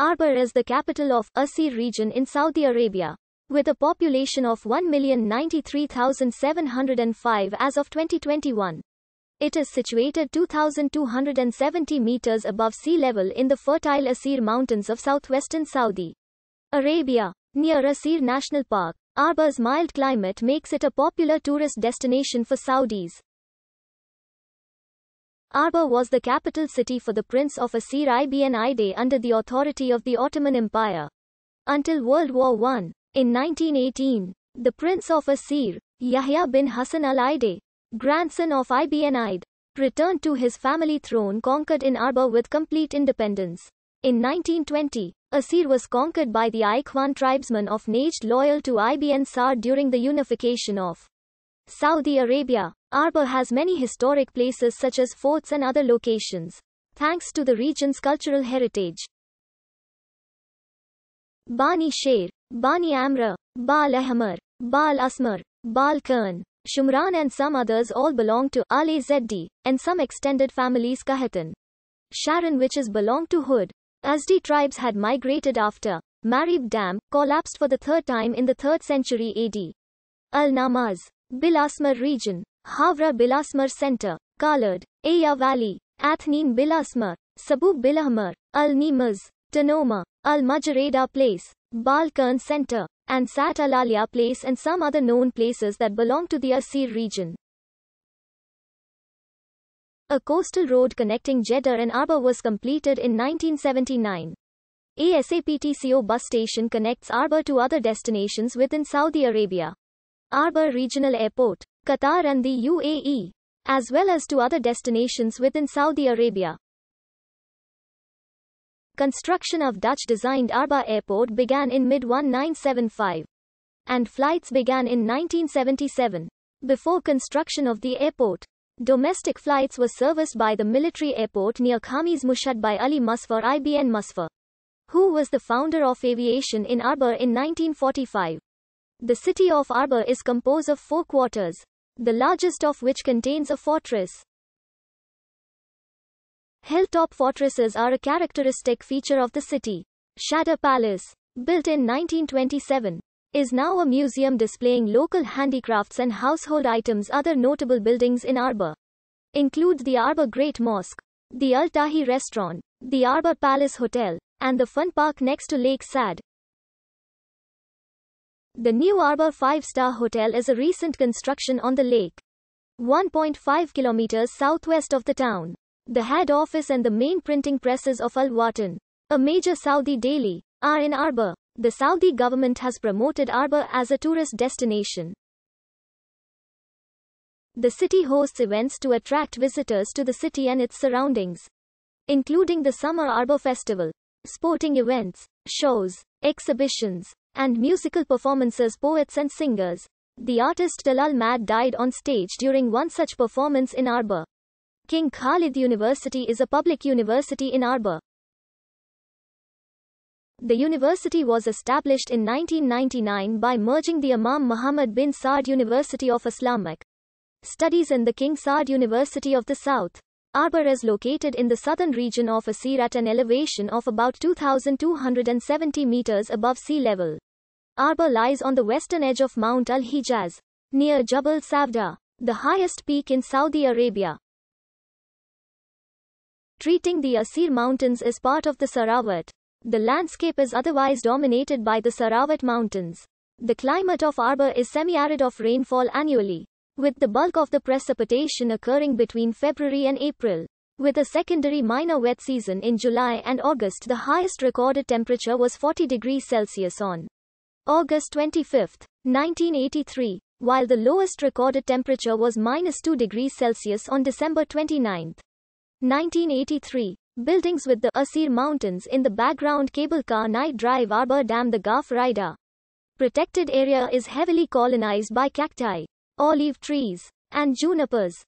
Arbar is the capital of Asir region in Saudi Arabia. With a population of 1,093,705 as of 2021. It is situated 2,270 meters above sea level in the fertile Asir Mountains of southwestern Saudi Arabia, near Asir National Park. Arbor's mild climate makes it a popular tourist destination for Saudis. Arba was the capital city for the Prince of Asir Ibn Ide under the authority of the Ottoman Empire. Until World War I. In 1918, the Prince of Asir, Yahya bin Hassan al Ide, grandson of Ibn Ide, returned to his family throne conquered in Arba with complete independence. In 1920, Asir was conquered by the Aikwan tribesmen of Najd loyal to Ibn Sa'd during the unification of Saudi Arabia. Arba has many historic places such as forts and other locations, thanks to the region's cultural heritage. Bani Sher, Bani Amra, Baal Ahmar, Baal Asmar, Baal Khan, Shumran and some others all belong to Ali Zeddi, and some extended families Kahatan. Sharon witches belong to Hood. Azdi tribes had migrated after Marib Dam collapsed for the third time in the 3rd century AD. Al-Namaz Bilasmar region, Havra Bilasmar center, Kallad, Aya Valley, Athnin Bilasmar, Sabu Bilahmar, Al Nimaz, Tanoma, Al Majareda Place, Balkan Center, and Sat Alalia Place and some other known places that belong to the Asir region. A coastal road connecting Jeddah and Arba was completed in 1979. ASAPTCO bus station connects Arba to other destinations within Saudi Arabia. Arba Regional Airport, Qatar and the UAE, as well as to other destinations within Saudi Arabia. Construction of Dutch-designed Arba Airport began in mid-1975, and flights began in 1977. Before construction of the airport, domestic flights were serviced by the military airport near Khamis Mushad by Ali Musfar IBN Musfar, who was the founder of aviation in Arba in 1945. The city of Arbor is composed of four quarters, the largest of which contains a fortress. Hilltop fortresses are a characteristic feature of the city. Shatter Palace, built in 1927, is now a museum displaying local handicrafts and household items. Other notable buildings in Arbor include the Arbor Great Mosque, the Al Tahi Restaurant, the Arbor Palace Hotel, and the fun park next to Lake Sad. The New Arbor five-star hotel is a recent construction on the lake. 1.5 kilometers southwest of the town. The head office and the main printing presses of Al Watan, a major Saudi daily, are in Arbor. The Saudi government has promoted Arbor as a tourist destination. The city hosts events to attract visitors to the city and its surroundings, including the Summer Arbor Festival, sporting events, shows, exhibitions, and musical performances poets and singers. The artist Talal Mad died on stage during one such performance in Arbor. King Khalid University is a public university in Arbor. The university was established in 1999 by merging the Imam Muhammad bin Saad University of Islamic Studies and the King Saad University of the South. Arbor is located in the southern region of Asir at an elevation of about 2,270 meters above sea level. Arba lies on the western edge of Mount Al Hijaz, near Jabal Savda, the highest peak in Saudi Arabia. Treating the Asir Mountains as part of the Sarawat. The landscape is otherwise dominated by the Sarawat Mountains. The climate of Arba is semi-arid of rainfall annually, with the bulk of the precipitation occurring between February and April. With a secondary minor wet season in July and August the highest recorded temperature was 40 degrees Celsius on August 25, 1983, while the lowest recorded temperature was minus 2 degrees Celsius on December 29, 1983. Buildings with the Asir Mountains in the background Cable Car Night Drive Arbor Dam The Gaf Rider. Protected area is heavily colonized by cacti, olive trees, and junipers.